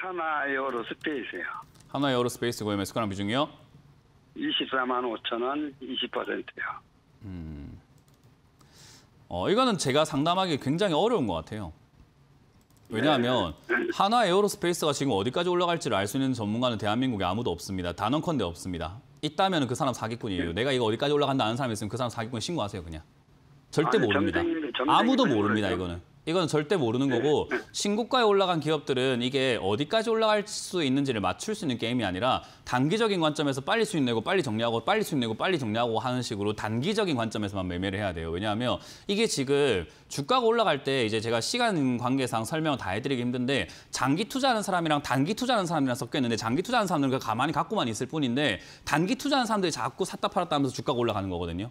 하나에어로스페이스요. 하나에어로스페이스 고용의 수가랑 비중이요? 24만 5천 원, 20%요. 음. 어, 이거는 제가 상담하기 굉장히 어려운 것 같아요. 왜냐하면 네. 하나 에어로스페이스가 지금 어디까지 올라갈지를 알 수 있는 전문가는 대한민국에 아무도 없습니다. 단언컨대 없습니다. 있다면 그 사람 사기꾼이에요. 네. 내가 이거 어디까지 올라간다 는사람 있으면 그 사람 사기꾼 신고하세요, 그냥. 절대 아니, 모릅니다. 점쟁이, 점쟁이 아무도 모릅니다, 이거는. 이건 절대 모르는 네. 거고 네. 신고가에 올라간 기업들은 이게 어디까지 올라갈 수 있는지를 맞출 수 있는 게임이 아니라 단기적인 관점에서 빨리 수익 내고 빨리 정리하고 빨리 수익 내고 빨리 정리하고 하는 식으로 단기적인 관점에서만 매매를 해야 돼요. 왜냐하면 이게 지금 주가가 올라갈 때 이제 제가 시간 관계상 설명 을다 해드리기 힘든데 장기 투자하는 사람이랑 단기 투자하는 사람이랑 섞였는데 장기 투자하는 사람들은 가만히 갖고만 있을 뿐인데 단기 투자하는 사람들이 자꾸 샀다 팔았다 하면서 주가가 올라가는 거거든요.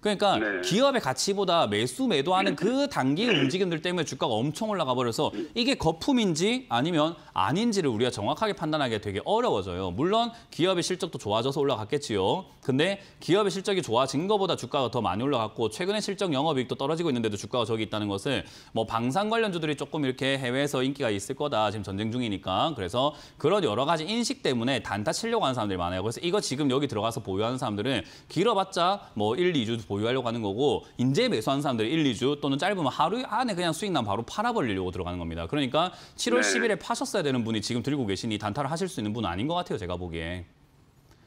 그러니까 네. 기업의 가치보다 매수 매도하는 그 단기 움직임들 때문에 주가가 엄청 올라가 버려서 이게 거품인지 아니면 아닌지를 우리가 정확하게 판단하기 되게 어려워져요. 물론 기업의 실적도 좋아져서 올라갔겠지요. 근데 기업의 실적이 좋아진 것보다 주가가 더 많이 올라갔고 최근에 실적 영업이익도 떨어지고 있는데도 주가가 저기 있다는 것을뭐 방산 관련주들이 조금 이렇게 해외에서 인기가 있을 거다. 지금 전쟁 중이니까. 그래서 그런 여러 가지 인식 때문에 단타 치려고 하는 사람들이 많아요. 그래서 이거 지금 여기 들어가서 보유하는 사람들은 길어봤자 뭐 1, 2주 보유하려고 하는 거고 인재매수하는 사람들이 1, 2주 또는 짧으면 하루 안에 그냥 수익 난 바로 팔아버리려고 들어가는 겁니다. 그러니까 7월 네. 10일에 파셨어야 되는 분이 지금 들고 계신 이 단타를 하실 수 있는 분은 아닌 것 같아요. 제가 보기에.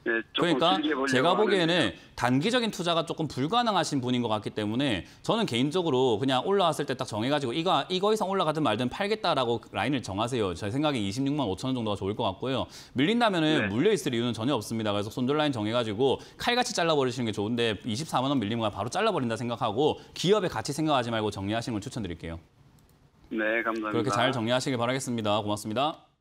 네, 그러니까 제가 보기에는 하는데요. 단기적인 투자가 조금 불가능하신 분인 것 같기 때문에 저는 개인적으로 그냥 올라왔을 때 딱 정해가지고 이거, 이거 이상 올라가든 말든 팔겠다라고 라인을 정하세요. 제 생각에 26만 5천 원 정도가 좋을 것 같고요. 밀린다면 은 네. 물려있을 이유는 전혀 없습니다. 그래서 손절 라인 정해가지고 칼같이 잘라버리시는 게 좋은데 24만 원 밀리면 바로 잘라버린다 생각하고 기업의 가치 생각하지 말고 정리하시는 걸 추천드릴게요. 네, 감사합니다. 그렇게 잘 정리하시길 바라겠습니다. 고맙습니다.